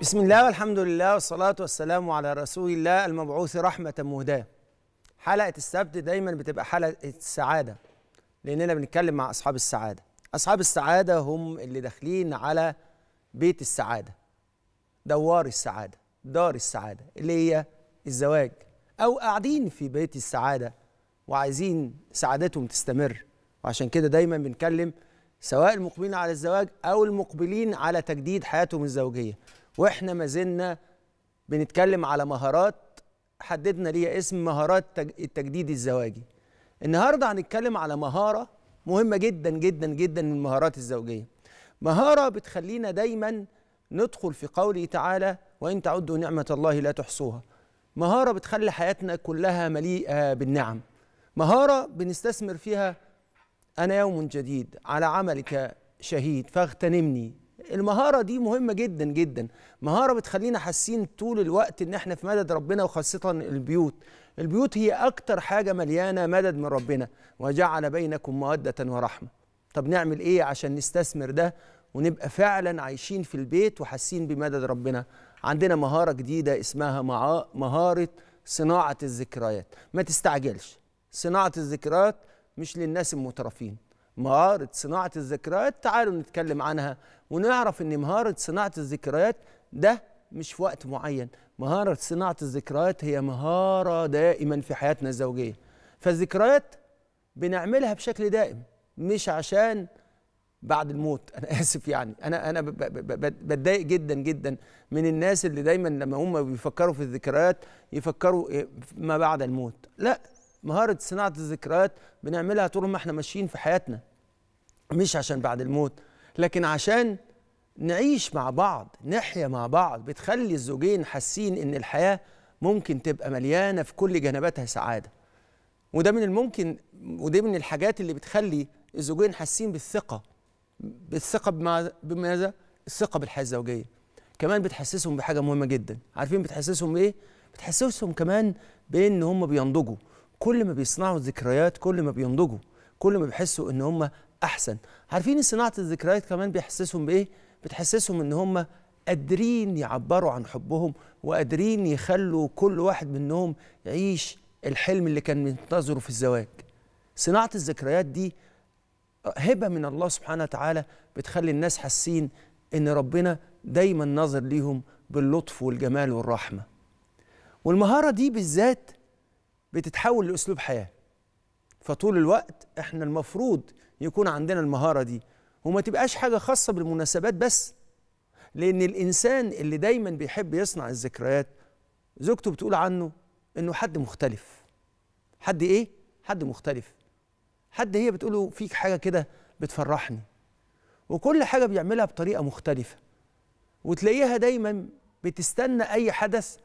بسم الله والحمد لله والصلاة والسلام على رسول الله المبعوث رحمة مهداة حلقة السبت دايما بتبقى حلقة السعادة لأننا بنتكلم مع أصحاب السعادة أصحاب السعادة هم اللي داخلين على بيت السعادة دوار السعادة دار السعادة اللي هي الزواج أو قاعدين في بيت السعادة وعايزين سعادتهم تستمر وعشان كده دايما بنتكلم سواء المقبلين على الزواج أو المقبلين على تجديد حياتهم الزوجية واحنا ما زلنا بنتكلم على مهارات حددنا ليها اسم مهارات التجديد الزواجي النهارده هنتكلم على مهاره مهمه جدا جدا جدا من المهارات الزوجيه مهاره بتخلينا دايما ندخل في قوله تعالى وان تعدوا نعمه الله لا تحصوها مهاره بتخلي حياتنا كلها مليئه بالنعم مهاره بنستثمر فيها انا يوم جديد على عملك شهيد فاغتنمني المهارة دي مهمة جدا جدا مهارة بتخلينا حاسين طول الوقت ان احنا في مدد ربنا وخاصة البيوت البيوت هي اكتر حاجة مليانة مدد من ربنا وجعل بينكم مودة ورحمة طب نعمل ايه عشان نستثمر ده ونبقى فعلا عايشين في البيت وحاسين بمدد ربنا عندنا مهارة جديدة اسمها مهارة صناعة الذكريات ما تستعجلش صناعة الذكريات مش للناس المترفين مهارة صناعة الذكريات تعالوا نتكلم عنها ونعرف إن مهارة صناعة الذكريات ده مش في وقت معين مهارة صناعة الذكريات هي مهارة دائما في حياتنا الزوجية فالذكريات بنعملها بشكل دائم مش عشان بعد الموت انا اسف يعني انا انا بتضايق جدا جدا من الناس اللي دايما لما هم بيفكروا في الذكريات يفكروا إيه، ما بعد الموت لا مهارة صناعة الذكريات بنعملها طول ما احنا ماشيين في حياتنا مش عشان بعد الموت لكن عشان نعيش مع بعض نحيا مع بعض بتخلي الزوجين حاسين ان الحياة ممكن تبقى مليانة في كل جنباتها سعادة وده من الممكن وده من الحاجات اللي بتخلي الزوجين حاسين بالثقة بالثقة بماذا؟ الثقة بالحياة الزوجية كمان بتحسسهم بحاجة مهمة جدا عارفين بتحسسهم ايه؟ بتحسسهم كمان بان هم بينضجوا كل ما بيصنعوا ذكريات كل ما بينضجوا كل ما بيحسوا ان هم احسن عارفين صناعه الذكريات كمان بيحسسهم بايه بتحسسهم ان هم قادرين يعبروا عن حبهم وقادرين يخلوا كل واحد منهم يعيش الحلم اللي كان منتظره في الزواج صناعه الذكريات دي هبه من الله سبحانه وتعالى بتخلي الناس حاسين ان ربنا دايما ناظر ليهم باللطف والجمال والرحمه والمهاره دي بالذات بتتحول لاسلوب حياه فطول الوقت احنا المفروض يكون عندنا المهاره دي وما تبقاش حاجه خاصه بالمناسبات بس لان الانسان اللي دايما بيحب يصنع الذكريات زوجته بتقول عنه انه حد مختلف حد ايه حد مختلف حد هي بتقوله فيك حاجه كده بتفرحني وكل حاجه بيعملها بطريقه مختلفه وتلاقيها دايما بتستنى اي حدث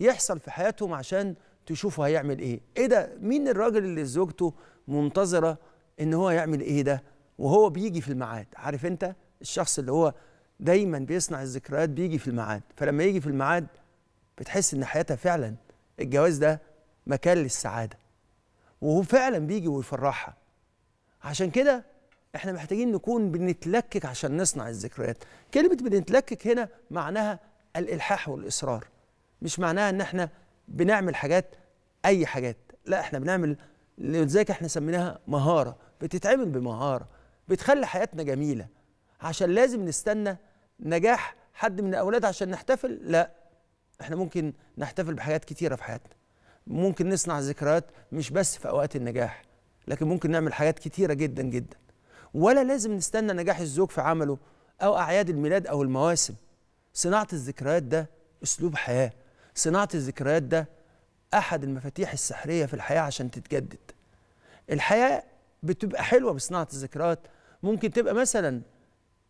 يحصل في حياتهم عشان تشوفه هيعمل ايه ايه ده مين الراجل اللي زوجته منتظره ان هو يعمل ايه ده وهو بيجي في الميعاد عارف انت الشخص اللي هو دايما بيصنع الذكريات بيجي في الميعاد فلما يجي في الميعاد بتحس ان حياتها فعلا الجواز ده مكان للسعاده وهو فعلا بيجي ويفرحها عشان كده احنا محتاجين نكون بنتلكك عشان نصنع الذكريات كلمه بنتلكك هنا معناها الالحاح والاصرار مش معناها ان احنا بنعمل حاجات اي حاجات لا احنا بنعمل لذلك احنا سميناها مهاره بتتعمل بمهاره بتخلي حياتنا جميله عشان لازم نستنى نجاح حد من الاولاد عشان نحتفل لا احنا ممكن نحتفل بحاجات كتيره في حياتنا ممكن نصنع ذكريات مش بس في اوقات النجاح لكن ممكن نعمل حاجات كتيره جدا جدا ولا لازم نستنى نجاح الزوج في عمله او اعياد الميلاد او المواسم صناعه الذكريات ده اسلوب حياه صناعة الذكريات ده أحد المفاتيح السحرية في الحياة عشان تتجدد الحياة بتبقى حلوة بصناعة الذكريات ممكن تبقى مثلا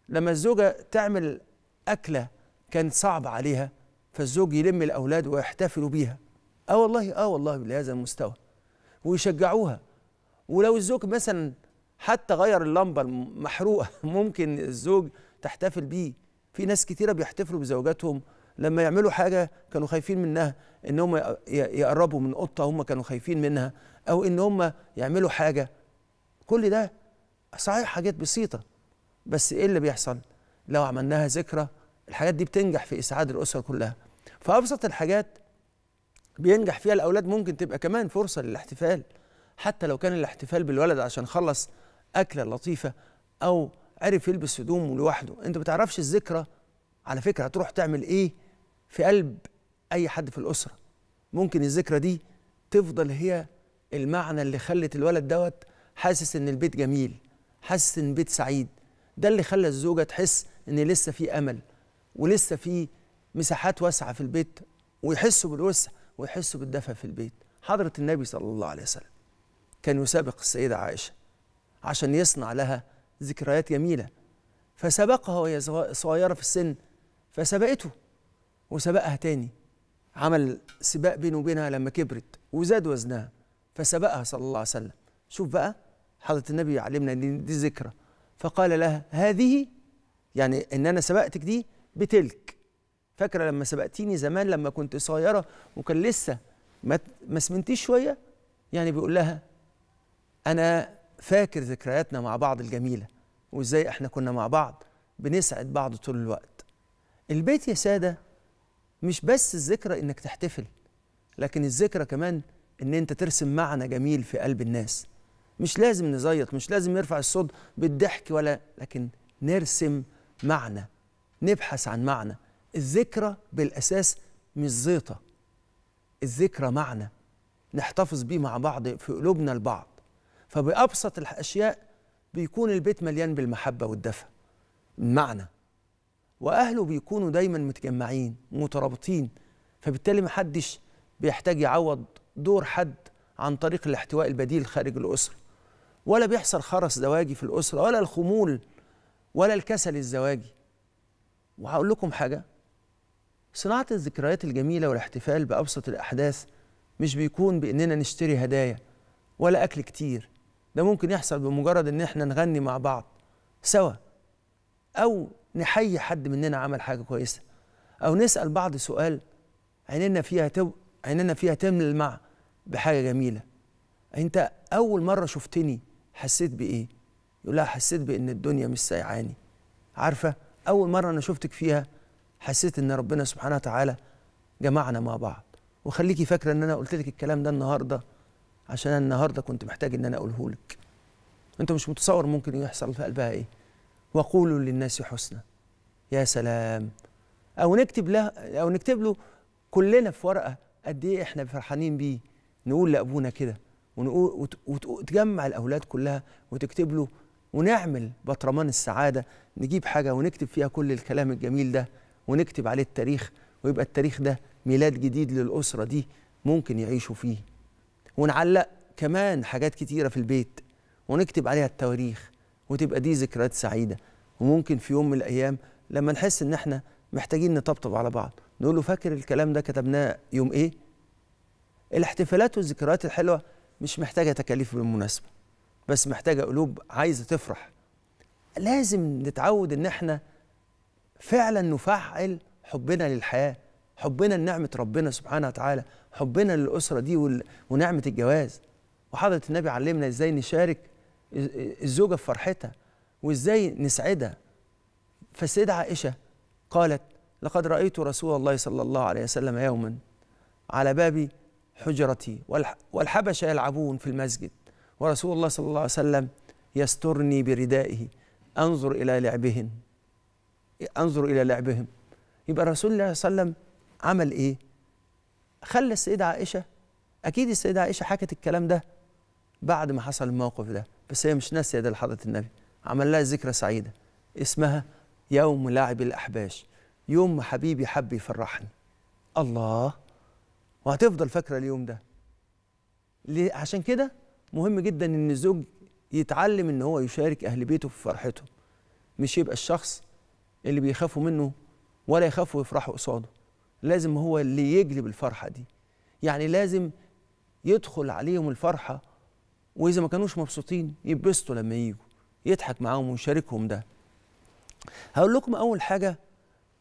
لما الزوجة تعمل أكلة كانت صعبة عليها فالزوج يلم الأولاد ويحتفلوا بيها آه والله آه والله لهذا المستوى ويشجعوها ولو الزوج مثلا حتى غير اللمبة المحروقة ممكن الزوج تحتفل بيه في ناس كتيرة بيحتفلوا بزوجاتهم لما يعملوا حاجه كانوا خايفين منها ان هم يقربوا من قطه هم كانوا خايفين منها او ان هم يعملوا حاجه كل ده صحيح حاجات بسيطه بس ايه اللي بيحصل لو عملناها ذكرى الحاجات دي بتنجح في اسعاد الاسره كلها فابسط الحاجات بينجح فيها الاولاد ممكن تبقى كمان فرصه للاحتفال حتى لو كان الاحتفال بالولد عشان خلص اكله لطيفه او عرف يلبس هدومه لوحده انت ما بتعرفش الذكرى على فكره هتروح تعمل ايه في قلب اي حد في الاسره ممكن الذكرى دي تفضل هي المعنى اللي خلت الولد دوت حاسس ان البيت جميل حاسس ان البيت سعيد ده اللي خلى الزوجه تحس ان لسه في امل ولسه في مساحات واسعه في البيت ويحسوا بالوسع ويحسوا بالدفى في البيت حضره النبي صلى الله عليه وسلم كان يسابق السيده عائشه عشان يصنع لها ذكريات جميله فسبقها وهي صغيره في السن فسبقته وسبقها تاني عمل سباق بينه وبينها لما كبرت وزاد وزنها فسبقها صلى الله عليه وسلم شوف بقى حضرة النبي علمنا ان دي ذكرى فقال لها هذه يعني ان انا سبقتك دي بتلك فاكره لما سبقتيني زمان لما كنت صغيره وكان لسه ما ما سمنتيش شويه يعني بيقول لها انا فاكر ذكرياتنا مع بعض الجميله وازاي احنا كنا مع بعض بنسعد بعض طول الوقت البيت يا ساده مش بس الذكرى انك تحتفل لكن الذكرى كمان ان انت ترسم معنى جميل في قلب الناس مش لازم نزيط مش لازم نرفع الصوت بالضحك ولا لكن نرسم معنى نبحث عن معنى الذكرى بالاساس مش زيطه الذكرى معنى نحتفظ بيه مع بعض في قلوبنا البعض فبابسط الاشياء بيكون البيت مليان بالمحبه والدفى معنى واهله بيكونوا دايما متجمعين مترابطين فبالتالي محدش بيحتاج يعوض دور حد عن طريق الاحتواء البديل خارج الاسره ولا بيحصل خرس زواجي في الاسره ولا الخمول ولا الكسل الزواجي وهقول لكم حاجه صناعه الذكريات الجميله والاحتفال بابسط الاحداث مش بيكون باننا نشتري هدايا ولا اكل كتير ده ممكن يحصل بمجرد ان احنا نغني مع بعض سوا او نحيي حد مننا عمل حاجه كويسه او نسال بعض سؤال عيننا فيها تو... عيننا فيها تملمع بحاجه جميله انت اول مره شفتني حسيت بايه يقول لها حسيت بان الدنيا مش سايعاني عارفه اول مره انا شفتك فيها حسيت ان ربنا سبحانه وتعالى جمعنا مع بعض وخليكي فاكره ان انا قلت لك الكلام ده النهارده عشان انا النهارده كنت محتاج ان انا اقوله لك انت مش متصور ممكن يحصل في قلبها ايه وقولوا للناس حسنا يا سلام او نكتب له او نكتب له كلنا في ورقه قد ايه احنا فرحانين بيه نقول لابونا كده ونقول وتجمع الاولاد كلها وتكتب له ونعمل بطرمان السعاده نجيب حاجه ونكتب فيها كل الكلام الجميل ده ونكتب عليه التاريخ ويبقى التاريخ ده ميلاد جديد للاسره دي ممكن يعيشوا فيه ونعلق كمان حاجات كتيره في البيت ونكتب عليها التواريخ وتبقى دي ذكريات سعيده وممكن في يوم من الايام لما نحس ان احنا محتاجين نطبطب على بعض نقول له فاكر الكلام ده كتبناه يوم ايه الاحتفالات والذكريات الحلوه مش محتاجه تكاليف بالمناسبه بس محتاجه قلوب عايزه تفرح لازم نتعود ان احنا فعلا نفعل حبنا للحياه حبنا لنعمه ربنا سبحانه وتعالى حبنا للاسره دي ونعمه الجواز وحضره النبي علمنا ازاي نشارك الزوجه في فرحتها وازاي نسعدها فالسيده عائشه قالت لقد رايت رسول الله صلى الله عليه وسلم يوما على باب حجرتي والحبشه يلعبون في المسجد ورسول الله صلى الله عليه وسلم يسترني بردائه انظر الى لعبهم انظر الى لعبهم يبقى رسول الله صلى الله عليه وسلم عمل ايه خلى السيده عائشه اكيد السيده عائشه حكت الكلام ده بعد ما حصل الموقف ده بس هي مش ناسيه ده لحضره النبي عمل لها ذكرى سعيده اسمها يوم لاعب الاحباش يوم حبيبي حب يفرحني الله وهتفضل فاكره اليوم ده ليه عشان كده مهم جدا ان الزوج يتعلم ان هو يشارك اهل بيته في فرحته مش يبقى الشخص اللي بيخافوا منه ولا يخافوا يفرحوا قصاده لازم هو اللي يجلب الفرحه دي يعني لازم يدخل عليهم الفرحه واذا ما كانوش مبسوطين يبسطوا لما يجوا يضحك معاهم ويشاركهم ده هقول لكم اول حاجه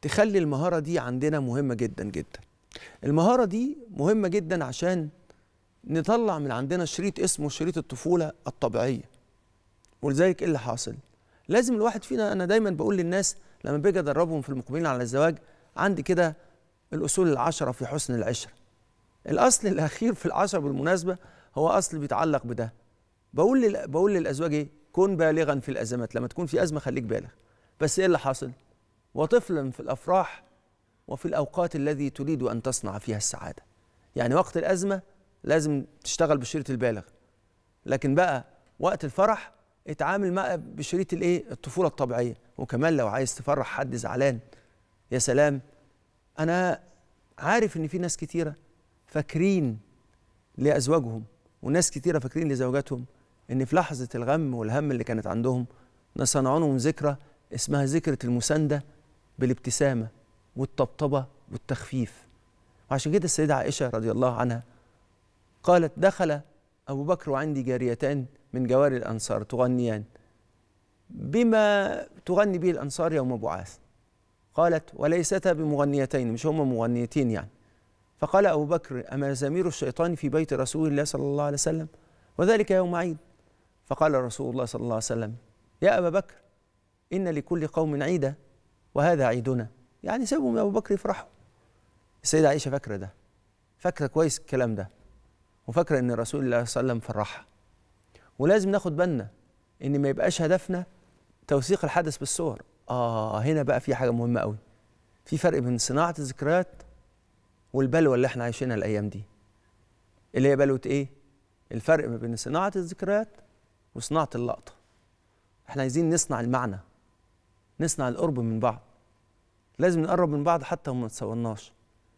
تخلي المهاره دي عندنا مهمه جدا جدا المهاره دي مهمه جدا عشان نطلع من عندنا شريط اسمه شريط الطفوله الطبيعيه ولذلك ايه اللي حاصل لازم الواحد فينا انا دايما بقول للناس لما بيجي ادربهم في المقبلين على الزواج عندي كده الاصول العشره في حسن العشره الاصل الاخير في العشره بالمناسبه هو اصل بيتعلق بده بقول لل... بقول للازواج ايه كن بالغا في الازمات لما تكون في ازمه خليك بالغ بس ايه اللي حاصل وطفلا في الافراح وفي الاوقات الذي تريد ان تصنع فيها السعاده يعني وقت الازمه لازم تشتغل بالشريط البالغ لكن بقى وقت الفرح اتعامل بقى بشريط الايه الطفوله الطبيعيه وكمان لو عايز تفرح حد زعلان يا سلام انا عارف ان في ناس كتيره فاكرين لازواجهم وناس كتيرة فاكرين لزوجاتهم إن في لحظة الغم والهم اللي كانت عندهم نصنعونهم ذكرى اسمها ذكرة المساندة بالابتسامة والطبطبة والتخفيف وعشان كده السيدة عائشة رضي الله عنها قالت دخل أبو بكر وعندي جاريتان من جواري الأنصار تغنيان بما تغني به الأنصار يوم بعاث قالت وليستا بمغنيتين مش هما مغنيتين يعني فقال أبو بكر أما زمير الشيطان في بيت رسول الله صلى الله عليه وسلم وذلك يوم عيد فقال رسول الله صلى الله عليه وسلم يا أبا بكر إن لكل قوم عيدا وهذا عيدنا يعني سيبهم يا أبو بكر يفرحوا السيدة عائشة فاكرة ده فاكرة كويس الكلام ده وفاكرة إن رسول الله صلى الله عليه وسلم فرحها ولازم ناخد بالنا إن ما يبقاش هدفنا توثيق الحدث بالصور آه هنا بقى في حاجة مهمة قوي في فرق بين صناعة الذكريات والبلوه اللي احنا عايشينها الايام دي اللي هي بلوه ايه الفرق ما بين صناعه الذكريات وصناعه اللقطه احنا عايزين نصنع المعنى نصنع القرب من بعض لازم نقرب من بعض حتى وما تصورناش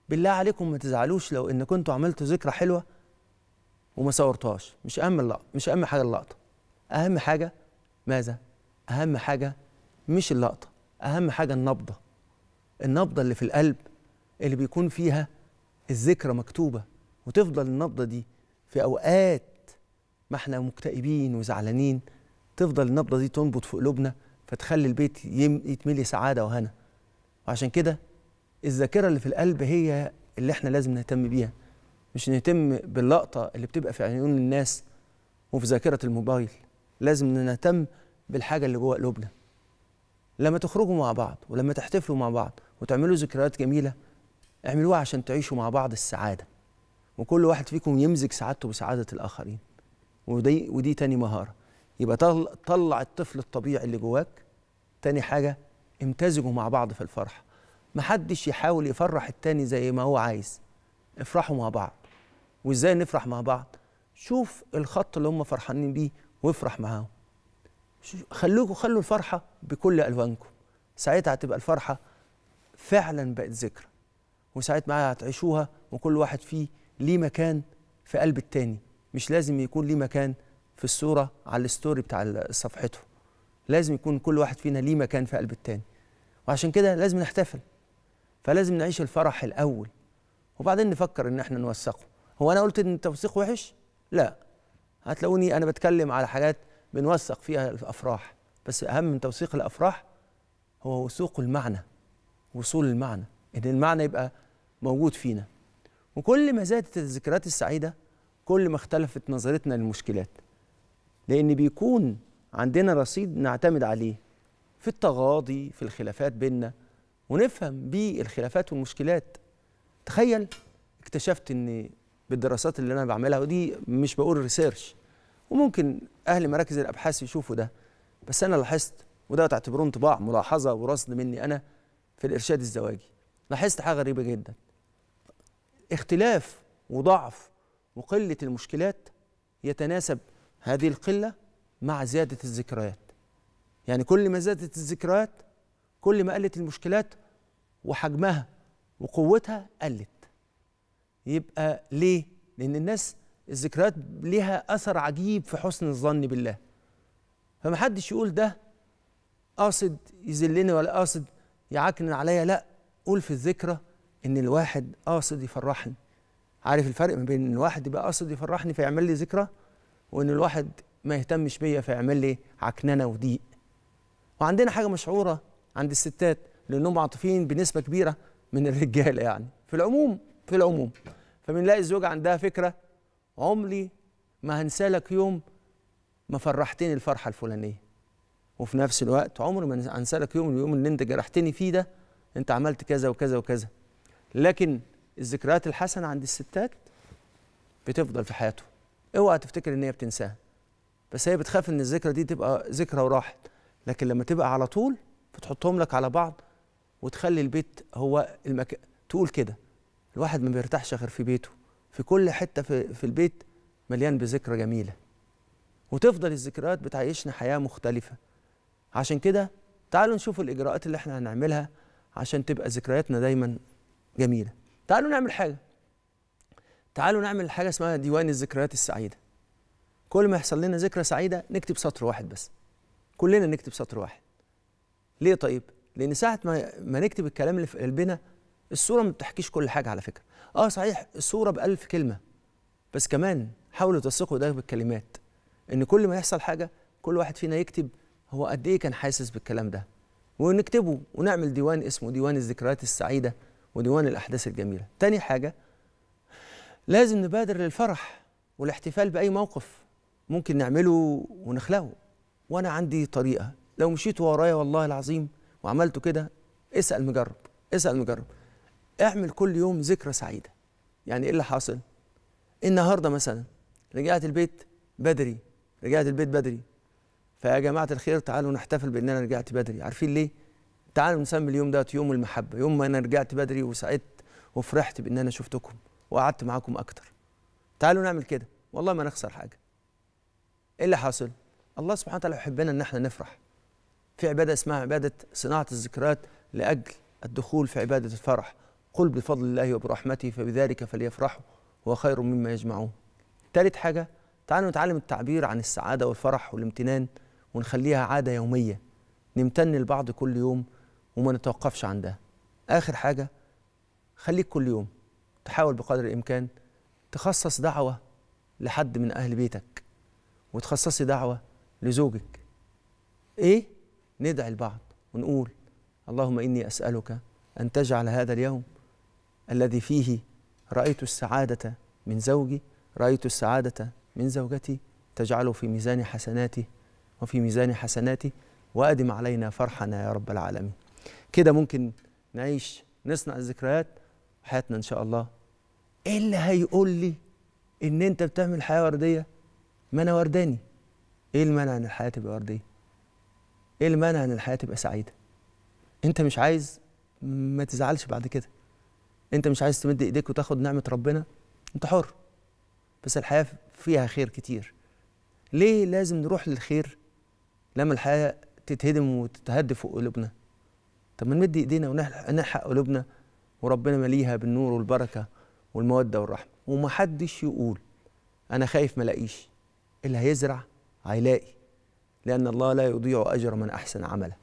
بالله عليكم ما تزعلوش لو ان كنتوا عملتوا ذكرى حلوه وما صورتهاش مش اهم اللقطه مش اهم حاجه اللقطه اهم حاجه ماذا اهم حاجه مش اللقطه اهم حاجه النبضه النبضه اللي في القلب اللي بيكون فيها الذكرى مكتوبة وتفضل النبضة دي في أوقات ما احنا مكتئبين وزعلانين تفضل النبضة دي تنبض في قلوبنا فتخلي البيت يتملي سعادة وهنا وعشان كده الذاكرة اللي في القلب هي اللي احنا لازم نهتم بيها مش نهتم باللقطة اللي بتبقى في عيون الناس وفي ذاكرة الموبايل لازم نهتم بالحاجة اللي جوه قلوبنا لما تخرجوا مع بعض ولما تحتفلوا مع بعض وتعملوا ذكريات جميلة اعملوها عشان تعيشوا مع بعض السعاده وكل واحد فيكم يمزج سعادته بسعاده الاخرين ودي ودي تاني مهاره يبقى طلع الطفل الطبيعي اللي جواك تاني حاجه امتزجوا مع بعض في الفرح محدش يحاول يفرح التاني زي ما هو عايز افرحوا مع بعض وازاي نفرح مع بعض شوف الخط اللي هم فرحانين بيه وافرح معاهم خلوكوا خلوا الفرحه بكل الوانكم ساعتها هتبقى الفرحه فعلا بقت ذكرى وساعات معاها هتعيشوها وكل واحد فيه ليه مكان في قلب التاني مش لازم يكون ليه مكان في الصورة على الستوري بتاع صفحته لازم يكون كل واحد فينا ليه مكان في قلب التاني وعشان كده لازم نحتفل فلازم نعيش الفرح الأول وبعدين نفكر إن إحنا نوثقه هو أنا قلت إن التوثيق وحش؟ لا هتلاقوني أنا بتكلم على حاجات بنوثق فيها الأفراح بس أهم من توثيق الأفراح هو وثوق المعنى وصول المعنى إن المعنى يبقى موجود فينا وكل ما زادت الذكريات السعيدة كل ما اختلفت نظرتنا للمشكلات لأن بيكون عندنا رصيد نعتمد عليه في التغاضي في الخلافات بيننا ونفهم بيه الخلافات والمشكلات تخيل اكتشفت ان بالدراسات اللي انا بعملها ودي مش بقول ريسيرش وممكن اهل مراكز الابحاث يشوفوا ده بس انا لاحظت وده تعتبروه انطباع ملاحظه ورصد مني انا في الارشاد الزواجي لاحظت حاجه غريبه جدا اختلاف وضعف وقلة المشكلات يتناسب هذه القلة مع زيادة الذكريات يعني كل ما زادت الذكريات كل ما قلت المشكلات وحجمها وقوتها قلت يبقى ليه؟ لأن الناس الذكريات لها أثر عجيب في حسن الظن بالله فمحدش يقول ده قاصد يذلني ولا قاصد يعكنن عليا لا قول في الذكرى ان الواحد قاصد يفرحني عارف الفرق ما بين ان الواحد يبقى قاصد يفرحني فيعمل لي ذكرى وان الواحد ما يهتمش بيا فيعمل لي عكننه وضيق وعندنا حاجه مشعوره عند الستات لانهم عاطفيين بنسبه كبيره من الرجاله يعني في العموم في العموم فبنلاقي الزوجه عندها فكره عمري ما هنسالك يوم ما فرحتني الفرحه الفلانيه وفي نفس الوقت عمري ما هنسالك يوم اليوم اللي انت جرحتني فيه ده انت عملت كذا وكذا وكذا لكن الذكريات الحسنه عند الستات بتفضل في حياتهم اوعى تفتكر ان هي بتنساها بس هي بتخاف ان الذكرى دي تبقى ذكرى وراحت لكن لما تبقى على طول بتحطهم لك على بعض وتخلي البيت هو المكان تقول كده الواحد ما بيرتاحش غير في بيته في كل حته في, في البيت مليان بذكرى جميله وتفضل الذكريات بتعيشنا حياه مختلفه عشان كده تعالوا نشوف الاجراءات اللي احنا هنعملها عشان تبقى ذكرياتنا دايما جميله تعالوا نعمل حاجه تعالوا نعمل حاجه اسمها ديوان الذكريات السعيده كل ما يحصل لنا ذكرى سعيده نكتب سطر واحد بس كلنا نكتب سطر واحد ليه طيب لان ساعه ما ما نكتب الكلام اللي في قلبنا الصوره ما بتحكيش كل حاجه على فكره اه صحيح الصوره بألف كلمه بس كمان حاولوا تثقوا ده بالكلمات ان كل ما يحصل حاجه كل واحد فينا يكتب هو قد ايه كان حاسس بالكلام ده ونكتبه ونعمل ديوان اسمه ديوان الذكريات السعيده وديوان الأحداث الجميلة تاني حاجة لازم نبادر للفرح والاحتفال بأي موقف ممكن نعمله ونخلقه وأنا عندي طريقة لو مشيت ورايا والله العظيم وعملته كده اسأل مجرب اسأل مجرب اعمل كل يوم ذكرى سعيدة يعني ايه اللي حاصل النهاردة مثلا رجعت البيت بدري رجعت البيت بدري فيا جماعة الخير تعالوا نحتفل بأننا رجعت بدري عارفين ليه تعالوا نسمي اليوم ده يوم المحبه يوم ما انا رجعت بدري وسعدت وفرحت بان انا شفتكم وقعدت معاكم اكتر تعالوا نعمل كده والله ما نخسر حاجه ايه اللي حاصل الله سبحانه وتعالى يحبنا ان احنا نفرح في عباده اسمها عباده صناعه الذكريات لاجل الدخول في عباده الفرح قل بفضل الله وبرحمته فبذلك فليفرحوا هو خير مما يجمعون ثالث حاجه تعالوا نتعلم التعبير عن السعاده والفرح والامتنان ونخليها عاده يوميه نمتن لبعض كل يوم وما نتوقفش عندها اخر حاجه خليك كل يوم تحاول بقدر الامكان تخصص دعوه لحد من اهل بيتك وتخصصي دعوه لزوجك ايه ندعي البعض ونقول اللهم اني اسالك ان تجعل هذا اليوم الذي فيه رايت السعاده من زوجي رايت السعاده من زوجتي تجعله في ميزان حسناتي وفي ميزان حسناتي وادم علينا فرحنا يا رب العالمين كده ممكن نعيش نصنع الذكريات وحياتنا ان شاء الله ايه اللي هيقول لي ان انت بتعمل حياه ورديه ما انا ورداني ايه المانع ان الحياه تبقى ورديه ايه المانع ان الحياه تبقى سعيده انت مش عايز ما تزعلش بعد كده انت مش عايز تمد ايديك وتاخد نعمه ربنا انت حر بس الحياه فيها خير كتير ليه لازم نروح للخير لما الحياه تتهدم وتتهدف في قلوبنا طب ما نمد ايدينا ونلحق قلوبنا وربنا مليها بالنور والبركه والموده والرحمه ومحدش يقول انا خايف ما الاقيش اللي هيزرع هيلاقي لان الله لا يضيع اجر من احسن عملا